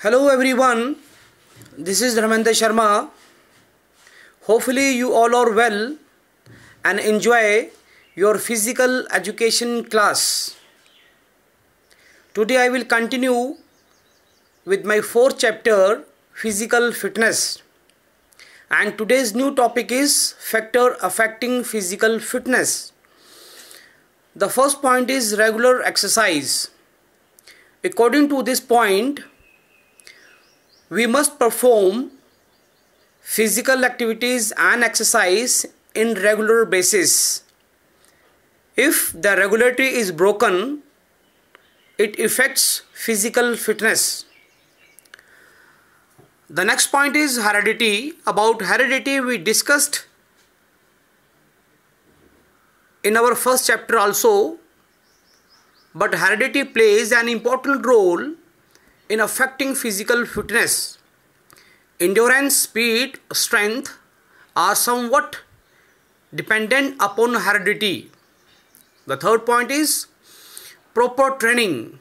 Hello everyone, this is Dharmendra Sharma. Hopefully, you all are well and enjoy your physical education class. Today, I will continue with my fourth chapter physical fitness. And today's new topic is factor affecting physical fitness. The first point is regular exercise. According to this point, we must perform physical activities and exercise in regular basis if the regularity is broken it affects physical fitness the next point is heredity about heredity we discussed in our first chapter also but heredity plays an important role in affecting physical fitness. Endurance, speed, strength are somewhat dependent upon heredity. The third point is proper training.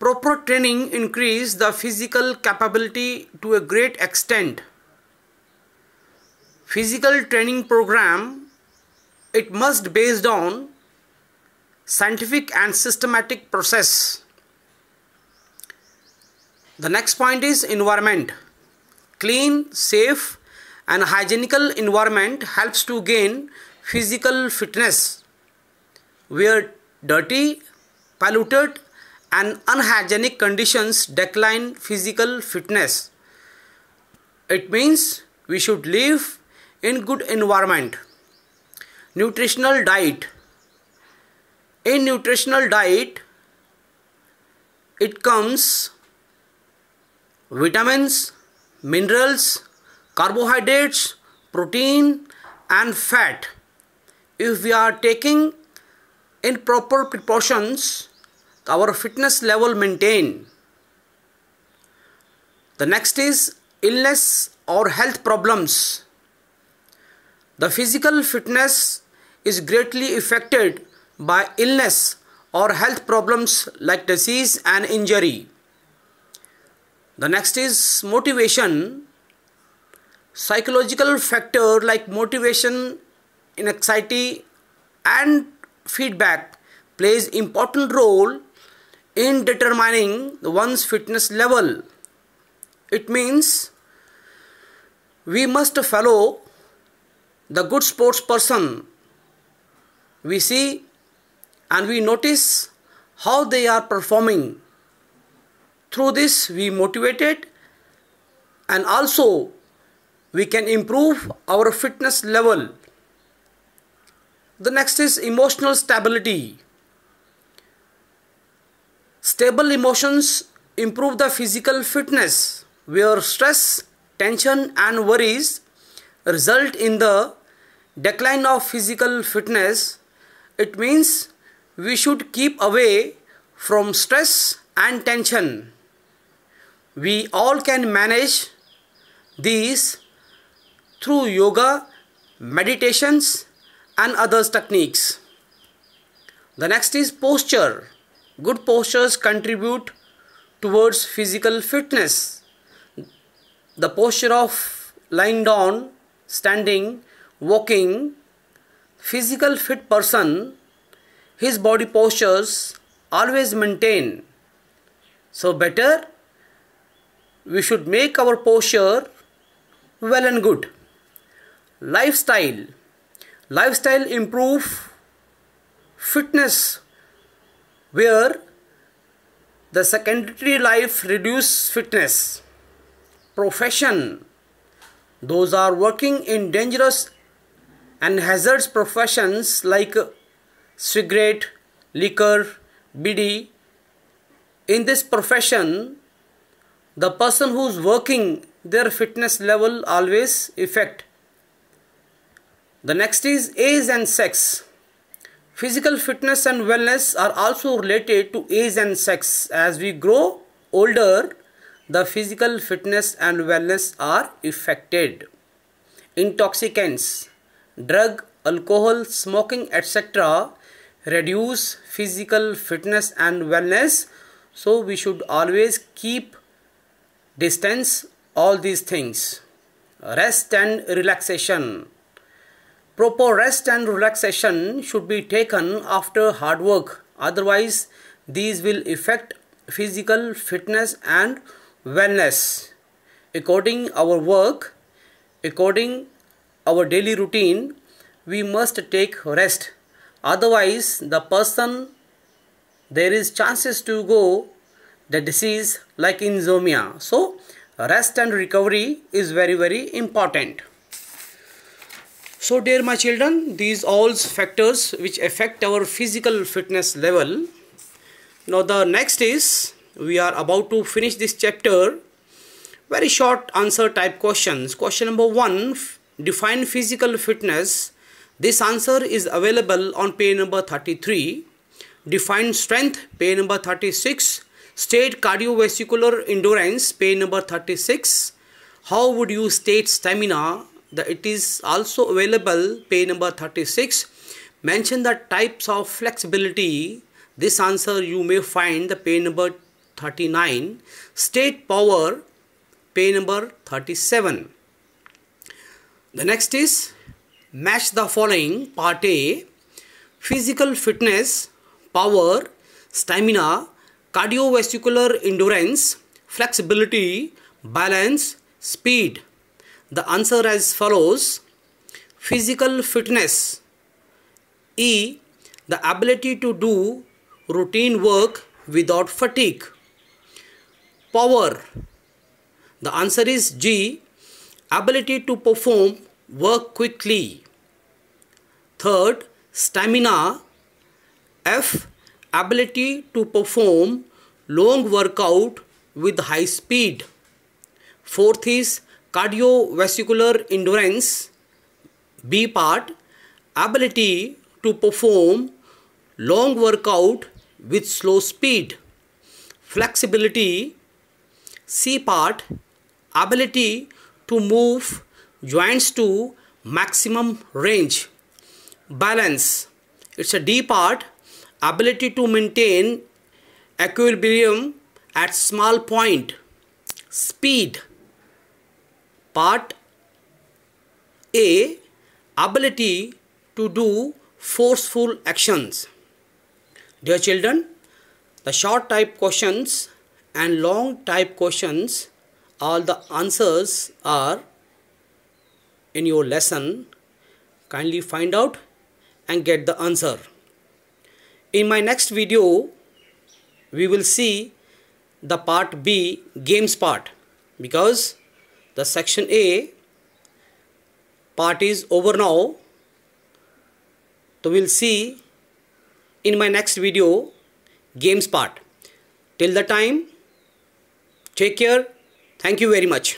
Proper training increase the physical capability to a great extent. Physical training program it must based on scientific and systematic process the next point is environment. Clean, safe and hygienical environment helps to gain physical fitness. Where dirty, polluted and unhygienic conditions decline physical fitness. It means we should live in good environment. Nutritional diet. In nutritional diet, it comes vitamins, minerals, carbohydrates, protein and fat. If we are taking in proper proportions, our fitness level maintain. The next is illness or health problems. The physical fitness is greatly affected by illness or health problems like disease and injury. The next is motivation. Psychological factor like motivation, anxiety, and feedback plays important role in determining one's fitness level. It means we must follow the good sports person. We see and we notice how they are performing through this, we motivated and also we can improve our fitness level. The next is emotional stability. Stable emotions improve the physical fitness where stress, tension and worries result in the decline of physical fitness. It means we should keep away from stress and tension we all can manage these through yoga, meditations, and others techniques. The next is posture. Good postures contribute towards physical fitness. The posture of lying down, standing, walking, physical fit person, his body postures always maintain. So better we should make our posture well and good. Lifestyle. Lifestyle improve fitness where the secondary life reduce fitness. Profession. Those are working in dangerous and hazardous professions like cigarette, liquor, BD. In this profession, the person who's working their fitness level always affect. the next is age and sex physical fitness and wellness are also related to age and sex as we grow older the physical fitness and wellness are affected intoxicants drug alcohol smoking etc reduce physical fitness and wellness so we should always keep distance, all these things. Rest and relaxation. Proper rest and relaxation should be taken after hard work, otherwise, these will affect physical fitness and wellness. According our work, according our daily routine, we must take rest. Otherwise, the person there is chances to go the disease like insomnia. So rest and recovery is very very important. So dear my children, these all factors which affect our physical fitness level. Now the next is we are about to finish this chapter. Very short answer type questions. Question number 1 define physical fitness. This answer is available on page number 33. Define strength page number 36 State cardiovascular endurance, page number 36. How would you state stamina? The, it is also available, page number 36. Mention the types of flexibility. This answer you may find the page number 39. State power, page number 37. The next is match the following part A physical fitness, power, stamina, cardiovascular endurance, flexibility, balance, speed. The answer as follows physical fitness, E, the ability to do routine work without fatigue, power. The answer is G, ability to perform work quickly. Third, stamina. F, ability to perform long workout with high speed. Fourth is cardiovascular endurance. B part ability to perform long workout with slow speed. Flexibility C part ability to move joints to maximum range. Balance it's a D part ability to maintain equilibrium at small point speed part a ability to do forceful actions dear children the short type questions and long type questions all the answers are in your lesson kindly find out and get the answer in my next video, we will see the part B, games part, because the section A part is over now. So we'll see in my next video, games part. Till the time, take care. Thank you very much.